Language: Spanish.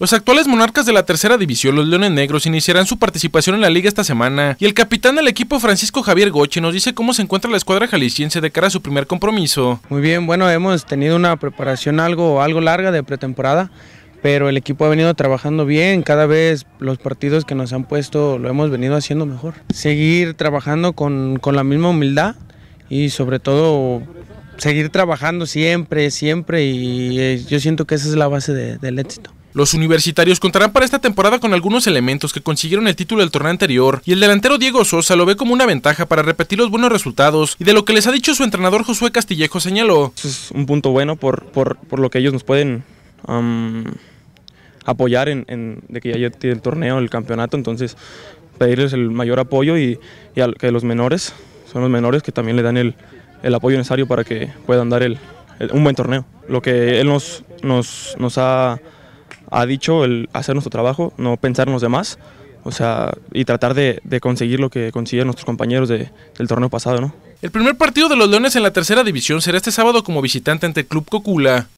Los actuales monarcas de la tercera división, los Leones Negros, iniciarán su participación en la liga esta semana y el capitán del equipo Francisco Javier Goche nos dice cómo se encuentra la escuadra jalisciense de cara a su primer compromiso. Muy bien, bueno, hemos tenido una preparación algo, algo larga de pretemporada, pero el equipo ha venido trabajando bien, cada vez los partidos que nos han puesto lo hemos venido haciendo mejor. Seguir trabajando con, la misma humildad y sobre todo seguir trabajando siempre, siempre y eh, yo siento que esa es la base del éxito. Los universitarios contarán para esta temporada con algunos elementos que consiguieron el título del torneo anterior y el delantero Diego Sosa lo ve como una ventaja para repetir los buenos resultados y de lo que les ha dicho su entrenador Josué Castillejo señaló. Es un punto bueno por, lo que ellos nos pueden apoyar en, de que ya tiene el torneo, el campeonato, entonces pedirles el mayor apoyo y, que los menores, son los menores que también le dan el, apoyo necesario para que puedan dar el, un buen torneo. Lo que él nos, nos, nos ha ha dicho, el hacer nuestro trabajo, no pensar en los demás, o sea, y tratar de, conseguir lo que consiguieron nuestros compañeros del torneo pasado, ¿no? El primer partido de los Leones en la tercera división será este sábado como visitante ante el Club Cocula.